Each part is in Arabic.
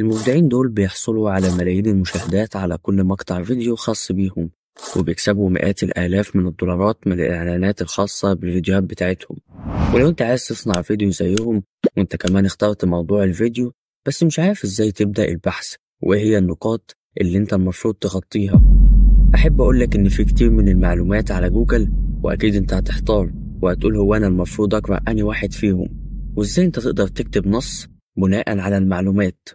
المبدعين دول بيحصلوا على ملايين المشاهدات على كل مقطع فيديو خاص بيهم وبيكسبوا مئات الآلاف من الدولارات من الإعلانات الخاصة بالفيديوهات بتاعتهم ولو أنت عايز تصنع فيديو زيهم وأنت كمان اخترت موضوع الفيديو بس مش عارف إزاي تبدأ البحث وإيه هي النقاط اللي أنت المفروض تغطيها أحب أقولك إن في كتير من المعلومات على جوجل وأكيد أنت هتحتار وهتقول هو أنا المفروض أقرأ أنهي واحد فيهم وإزاي أنت تقدر تكتب نص بناء على المعلومات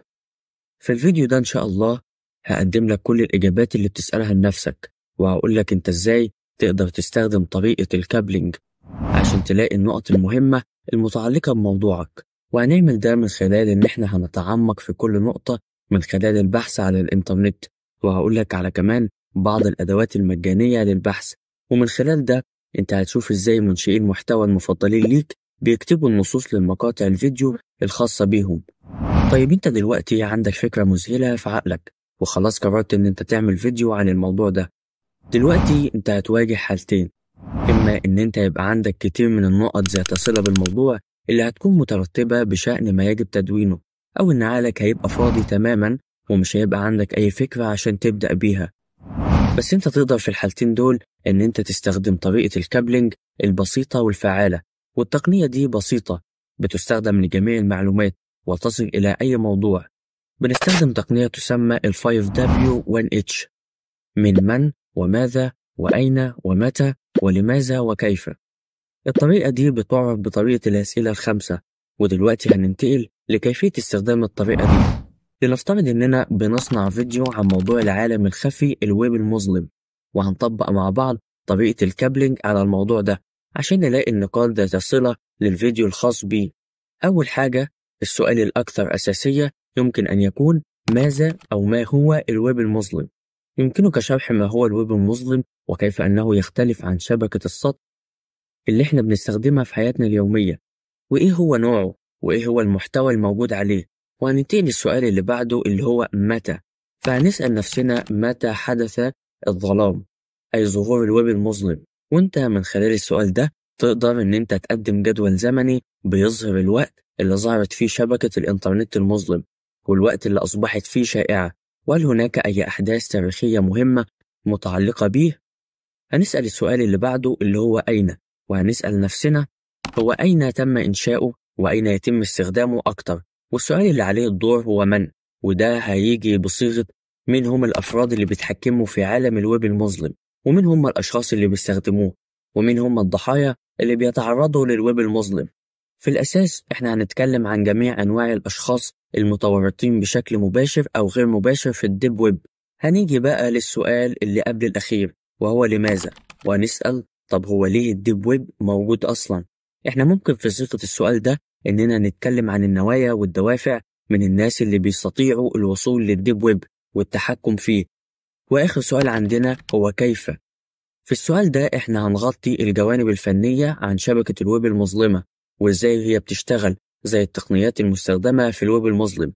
في الفيديو ده إن شاء الله هقدم لك كل الإجابات اللي بتسألها لنفسك وهقول لك أنت إزاي تقدر تستخدم طريقة الكابلينج عشان تلاقي النقط المهمة المتعلقة بموضوعك وهنعمل ده من خلال إن إحنا هنتعمق في كل نقطة من خلال البحث على الإنترنت وهقول لك على كمان بعض الأدوات المجانية للبحث ومن خلال ده أنت هتشوف إزاي منشئي المحتوى المفضلين ليك بيكتبوا النصوص للمقاطع الفيديو الخاصة بيهم طيب انت دلوقتي عندك فكرة مذهلة في عقلك وخلاص قررت ان انت تعمل فيديو عن الموضوع ده دلوقتي انت هتواجه حالتين اما ان انت يبقى عندك كتير من النقط ذات صلة بالموضوع اللي هتكون مترتبة بشأن ما يجب تدوينه او ان عقلك هيبقى فاضي تماما ومش هيبقى عندك اي فكرة عشان تبدأ بيها بس انت تقدر في الحالتين دول ان انت تستخدم طريقة الكابلينج البسيطة والفعالة والتقنية دي بسيطة بتستخدم لجميع المعلومات وتصل إلى أي موضوع بنستخدم تقنية تسمى الـ 5W1H من من وماذا وأين ومتى ولماذا وكيف الطريقة دي بتعرف بطريقة الأسئلة الخمسة ودلوقتي هننتقل لكيفية استخدام الطريقة دي لنفترض إننا بنصنع فيديو عن موضوع العالم الخفي الويب المظلم وهنطبق مع بعض طريقة الكابلينج على الموضوع ده عشان نلاقي النقاط ذات الصلة للفيديو الخاص بيه أول حاجة السؤال الأكثر أساسية يمكن أن يكون ماذا أو ما هو الويب المظلم؟ يمكنك شرح ما هو الويب المظلم وكيف أنه يختلف عن شبكة السطح اللي إحنا بنستخدمها في حياتنا اليومية وإيه هو نوعه وإيه هو المحتوى الموجود عليه وهننتقل للسؤال اللي بعده اللي هو متى فهنسأل نفسنا متى حدث الظلام أي ظهور الويب المظلم وانت من خلال السؤال ده تقدر ان انت تقدم جدول زمني بيظهر الوقت اللي ظهرت فيه شبكة الإنترنت المظلم والوقت اللي أصبحت فيه شائعة وهل هناك أي أحداث تاريخية مهمة متعلقة بيه؟ هنسأل السؤال اللي بعده اللي هو أين؟ وهنسأل نفسنا هو أين تم إنشاؤه وأين يتم استخدامه أكتر؟ والسؤال اللي عليه الدور هو من؟ وده هيجي بصيغة مين هم الأفراد اللي بيتحكموا في عالم الويب المظلم؟ ومين هم الأشخاص اللي بيستخدموه؟ ومين هم الضحايا اللي بيتعرضوا للويب المظلم؟ في الأساس إحنا هنتكلم عن جميع أنواع الأشخاص المتورطين بشكل مباشر أو غير مباشر في الديب ويب هنيجي بقى للسؤال اللي قبل الأخير وهو لماذا؟ وهنسأل طب هو ليه الديب ويب موجود أصلا؟ إحنا ممكن في صيغة السؤال ده إننا نتكلم عن النوايا والدوافع من الناس اللي بيستطيعوا الوصول للديب ويب والتحكم فيه وآخر سؤال عندنا هو كيف؟ في السؤال ده إحنا هنغطي الجوانب الفنية عن شبكة الويب المظلمة وإزاي هي بتشتغل زي التقنيات المستخدمة في الويب المظلم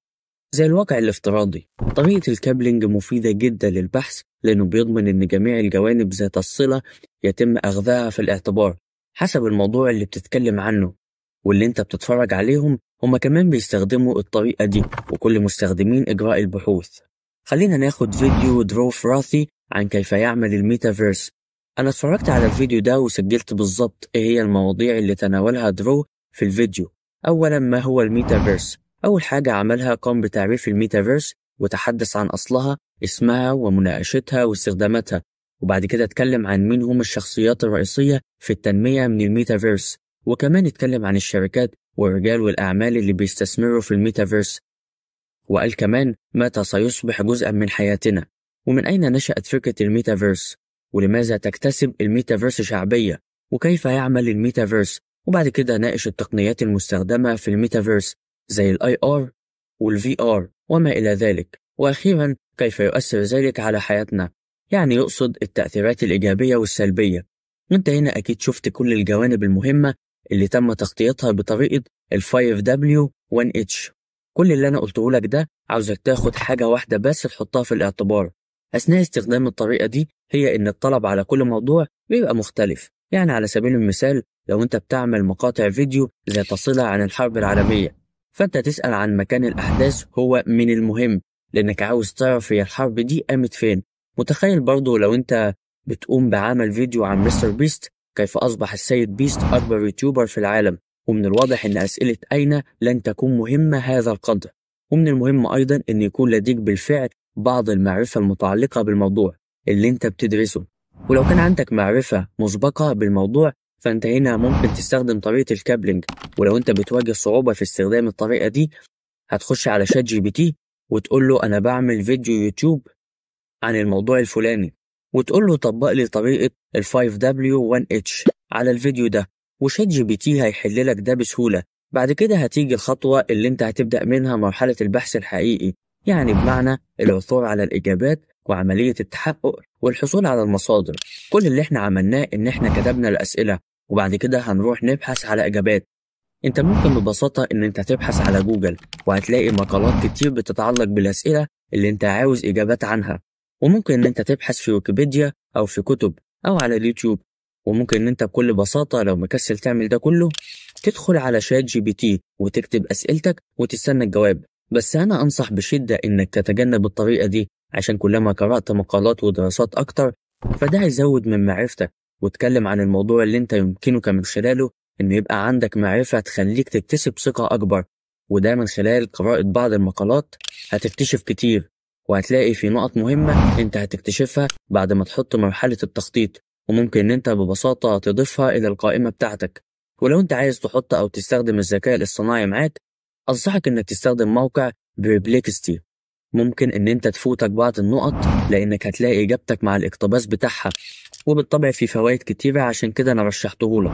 زي الواقع الافتراضي طريقة الكابلينج مفيدة جدا للبحث لأنه بيضمن أن جميع الجوانب ذات الصلة يتم أخذها في الاعتبار حسب الموضوع اللي بتتكلم عنه واللي انت بتتفرج عليهم هما كمان بيستخدموا الطريقة دي وكل مستخدمين إجراء البحوث خلينا ناخد فيديو دروف راثي عن كيف يعمل الميتافيرس أنا اتفرجت على الفيديو ده وسجلت بالظبط إيه هي المواضيع اللي تناولها درو في الفيديو أولا ما هو الميتافيرس أول حاجة عملها قام بتعريف الميتافيرس وتحدث عن أصلها اسمها ومناقشتها واستخداماتها وبعد كده اتكلم عن مين هم الشخصيات الرئيسية في التنمية من الميتافيرس وكمان اتكلم عن الشركات والرجال والأعمال اللي بيستثمروا في الميتافيرس وقال كمان متى سيصبح جزءا من حياتنا ومن أين نشأت فكرة الميتافيرس ولماذا تكتسب الميتافيرس شعبية وكيف يعمل الميتافيرس وبعد كده ناقش التقنيات المستخدمة في الميتافيرس زي الاي ار والفي ار وما إلى ذلك وأخيرا كيف يؤثر ذلك على حياتنا يعني يقصد التأثيرات الإيجابية والسلبية وانت هنا أكيد شفت كل الجوانب المهمة اللي تم تغطيتها بطريقة ال 5W 1H كل اللي أنا قلته لك ده عاوزك تاخد حاجة واحدة بس تحطها في الاعتبار أثناء استخدام الطريقة دي هي إن الطلب على كل موضوع بيبقى مختلف يعني على سبيل المثال لو أنت بتعمل مقاطع فيديو ذات صلة عن الحرب العالمية فأنت تسأل عن مكان الأحداث هو من المهم لأنك عاوز تعرف هي الحرب دي قامت فين متخيل برضه لو أنت بتقوم بعمل فيديو عن مستر بيست كيف أصبح السيد بيست أكبر يوتيوبر في العالم ومن الواضح أن أسئلة أين لن تكون مهمة هذا القدر ومن المهم أيضا أن يكون لديك بالفعل بعض المعرفة المتعلقة بالموضوع اللي أنت بتدرسه ولو كان عندك معرفة مسبقة بالموضوع فأنت هنا ممكن تستخدم طريقة الكابلنج ولو أنت بتواجه صعوبة في استخدام الطريقة دي هتخش على شات جي بي تي وتقول له أنا بعمل فيديو يوتيوب عن الموضوع الفلاني وتقول له طبق لي طريقة ال 5W1H على الفيديو ده وشات جي بي تي هيحل لك ده بسهولة بعد كده هتيجي الخطوة اللي انت هتبدأ منها مرحلة البحث الحقيقي يعني بمعنى العثور على الإجابات وعملية التحقق والحصول على المصادر كل اللي احنا عملناه إن احنا كتبنا الأسئلة وبعد كده هنروح نبحث على إجابات انت ممكن ببساطة ان انت تبحث على جوجل وهتلاقي مقالات كتير بتتعلق بالأسئلة اللي انت عاوز إجابات عنها وممكن ان انت تبحث في ويكيبيديا أو في كتب أو على اليوتيوب وممكن ان انت بكل بساطة لو مكسل تعمل ده كله تدخل على شات جي بي تي وتكتب أسئلتك وتستنى الجواب بس أنا أنصح بشدة إنك تتجنب الطريقة دي عشان كلما قرأت مقالات ودراسات أكتر فده هيزود من معرفتك واتكلم عن الموضوع اللي أنت يمكنك من خلاله إن يبقى عندك معرفة تخليك تكتسب ثقة أكبر وده من خلال قراءة بعض المقالات هتكتشف كتير وهتلاقي في نقط مهمة أنت هتكتشفها بعد ما تحط مرحلة التخطيط وممكن إن أنت ببساطة تضيفها إلى القائمة بتاعتك ولو أنت عايز تحط أو تستخدم الذكاء الاصطناعي معاك أنصحك إنك تستخدم موقع بريبليكستي ممكن إن أنت تفوتك بعض النقط لأنك هتلاقي إجابتك مع الاقتباس بتاعها وبالطبع في فوائد كتيرة عشان كده أنا رشحته لك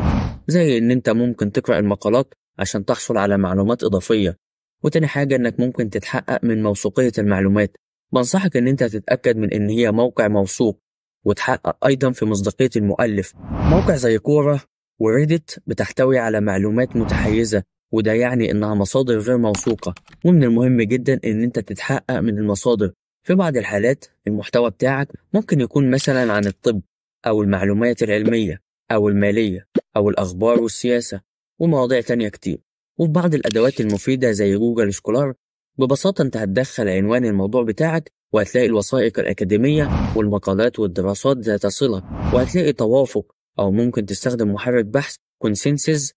زي إن أنت ممكن تقرأ المقالات عشان تحصل على معلومات إضافية وتاني حاجة إنك ممكن تتحقق من موثوقية المعلومات بنصحك إن أنت تتأكد من إن هي موقع موثوق وتحقق أيضا في مصداقية المؤلف موقع زي كورة وريدت بتحتوي على معلومات متحيزة وده يعني إنها مصادر غير موثوقة ومن المهم جدا إن أنت تتحقق من المصادر في بعض الحالات المحتوى بتاعك ممكن يكون مثلا عن الطب أو المعلومات العلمية أو المالية أو الأخبار والسياسة ومواضيع تانية كتير وفي بعض الأدوات المفيدة زي جوجل سكولار ببساطة أنت هتدخل عنوان الموضوع بتاعك وهتلاقي الوثائق الأكاديمية والمقالات والدراسات ذات صلة وهتلاقي توافق أو ممكن تستخدم محرك بحث كونسنسز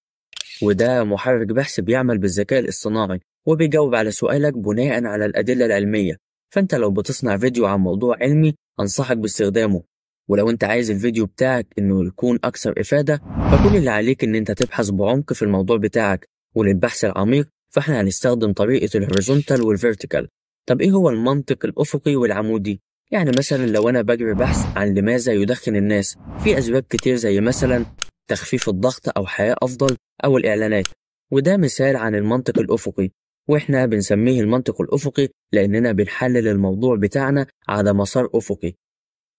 وده محرك بحث بيعمل بالذكاء الاصطناعي وبيجاوب على سؤالك بناء على الأدلة العلمية فأنت لو بتصنع فيديو عن موضوع علمي أنصحك باستخدامه ولو أنت عايز الفيديو بتاعك إنه يكون أكثر إفادة فكل اللي عليك إن أنت تبحث بعمق في الموضوع بتاعك وللبحث العميق فإحنا هنستخدم طريقة الهوريزونتال والفيرتيكال طب إيه هو المنطق الأفقي والعمودي؟ يعني مثلا لو أنا بجري بحث عن لماذا يدخن الناس في أسباب كتير زي مثلا تخفيف الضغط أو حياة أفضل أو الإعلانات وده مثال عن المنطق الأفقي وإحنا بنسميه المنطق الأفقي لأننا بنحلل الموضوع بتاعنا على مسار أفقي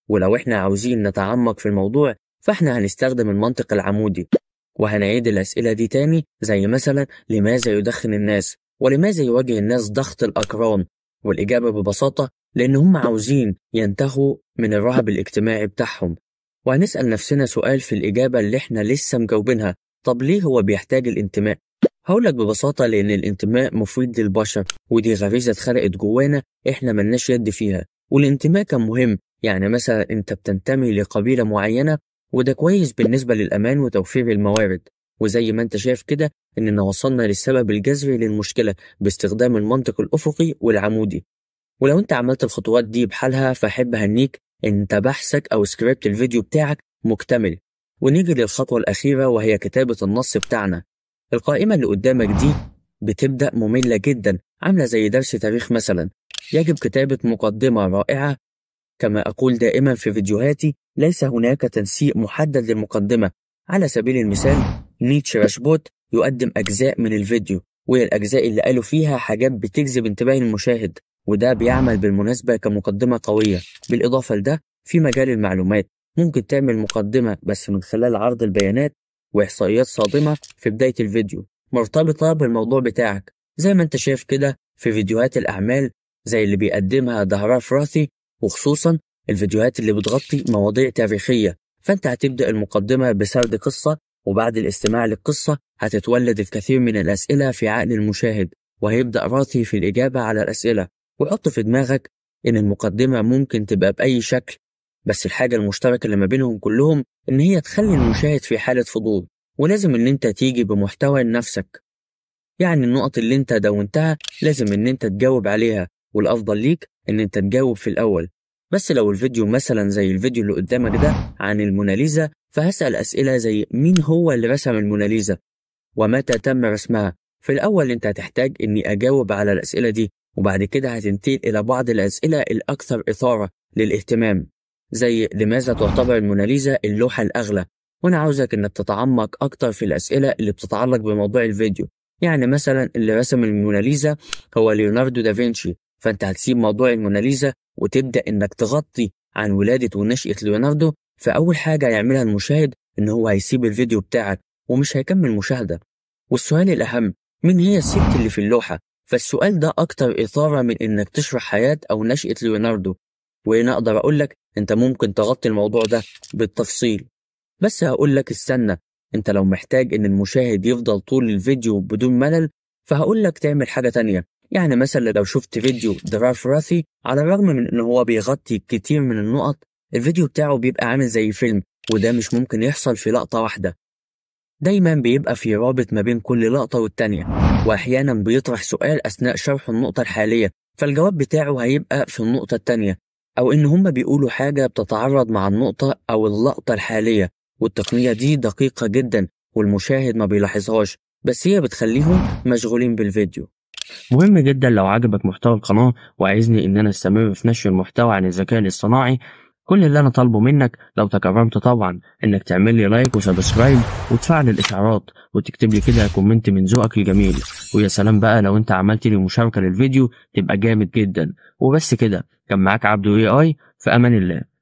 ولو إحنا عاوزين نتعمق في الموضوع فإحنا هنستخدم المنطق العمودي وهنعيد الأسئلة دي تاني زي مثلا لماذا يدخن الناس ولماذا يواجه الناس ضغط الأقران والإجابة ببساطة لأن هم عاوزين ينتهوا من الرهب الاجتماعي بتاعهم وهنسأل نفسنا سؤال في الإجابة اللي إحنا لسه مجاوبينها طب ليه هو بيحتاج الانتماء؟ هقولك ببساطة لأن الانتماء مفيد للبشر ودي غريزة اتخلقت جوانا إحنا ملناش يد فيها والانتماء كان مهم يعني مثلا أنت بتنتمي لقبيلة معينة وده كويس بالنسبة للأمان وتوفير الموارد وزي ما أنت شايف كده إننا وصلنا للسبب الجذري للمشكلة باستخدام المنطق الأفقي والعمودي ولو أنت عملت الخطوات دي بحالها فأحب أهنيك انت بحثك او سكريبت الفيديو بتاعك مكتمل ونيجي للخطوة الأخيرة وهي كتابة النص بتاعنا القائمة اللي قدامك دي بتبدأ مملة جدا عاملة زي درس تاريخ مثلا يجب كتابة مقدمة رائعة كما أقول دائما في فيديوهاتي ليس هناك تنسيق محدد للمقدمة على سبيل المثال نيتش راشبوت يقدم أجزاء من الفيديو وهي الأجزاء اللي قالوا فيها حاجات بتجذب انتباه المشاهد وده بيعمل بالمناسبة كمقدمة قوية بالإضافة لده في مجال المعلومات ممكن تعمل مقدمة بس من خلال عرض البيانات وإحصائيات صادمة في بداية الفيديو مرتبطة بالموضوع بتاعك زي ما انت شايف كده في فيديوهات الأعمال زي اللي بيقدمها دهراف راثي وخصوصا الفيديوهات اللي بتغطي مواضيع تاريخية فانت هتبدأ المقدمة بسرد قصة وبعد الاستماع للقصة هتتولد الكثير من الأسئلة في عقل المشاهد وهيبدأ راثي في الإجابة على الأسئلة وحط في دماغك إن المقدمة ممكن تبقى بأي شكل بس الحاجة المشتركة اللي ما بينهم كلهم إن هي تخلي المشاهد في حالة فضول ولازم إن أنت تيجي بمحتوى لنفسك يعني النقط اللي أنت دونتها لازم إن أنت تجاوب عليها والأفضل ليك إن أنت تجاوب في الأول بس لو الفيديو مثلا زي الفيديو اللي قدامك ده عن الموناليزا فهسأل أسئلة زي مين هو اللي رسم الموناليزا ومتى تم رسمها في الأول أنت هتحتاج إني أجاوب على الأسئلة دي وبعد كده هتنتقل إلى بعض الأسئلة الأكثر إثارة للاهتمام زي لماذا تعتبر الموناليزا اللوحة الأغلى وأنا عاوزك إنك تتعمق أكتر في الأسئلة اللي بتتعلق بموضوع الفيديو يعني مثلا اللي رسم الموناليزا هو ليوناردو دافنشي فأنت هتسيب موضوع الموناليزا وتبدأ إنك تغطي عن ولادة ونشأة ليوناردو فأول حاجة هيعملها المشاهد إن هو هيسيب الفيديو بتاعك ومش هيكمل مشاهدة والسؤال الأهم مين هي الست اللي في اللوحة فالسؤال ده أكتر إثارة من إنك تشرح حياة أو نشأة ليوناردو وهنا أقدر أقول لك أنت ممكن تغطي الموضوع ده بالتفصيل بس هقول لك استنى أنت لو محتاج إن المشاهد يفضل طول الفيديو بدون ملل فهقول لك تعمل حاجة تانية يعني مثلا لو شفت فيديو دراف راثي على الرغم من إن هو بيغطي كتير من النقط الفيديو بتاعه بيبقى عامل زي فيلم وده مش ممكن يحصل في لقطة واحدة دايما بيبقى في رابط ما بين كل لقطة والتانية نعم. وأحيانا بيطرح سؤال أثناء شرح النقطة الحالية فالجواب بتاعه هيبقى في النقطة الثانيه أو إن هم بيقولوا حاجة بتتعرض مع النقطة أو اللقطة الحالية والتقنية دي دقيقة جدا والمشاهد ما بيلاحظهاش بس هي بتخليهم مشغولين بالفيديو مهم جدا لو عجبك محتوى القناة وعايزني إن أنا أستمر في نشر المحتوى عن الذكاء الاصطناعي كل اللي انا طالبه منك لو تكرمت طبعا انك تعمل لي لايك وسبسكرايب وتفعل الاشعارات وتكتب لي كده كومنت من ذوقك الجميل ويا سلام بقى لو انت عملت لي مشاركه للفيديو تبقى جامد جدا وبس كده كان معاك عبدو اي اي في امان الله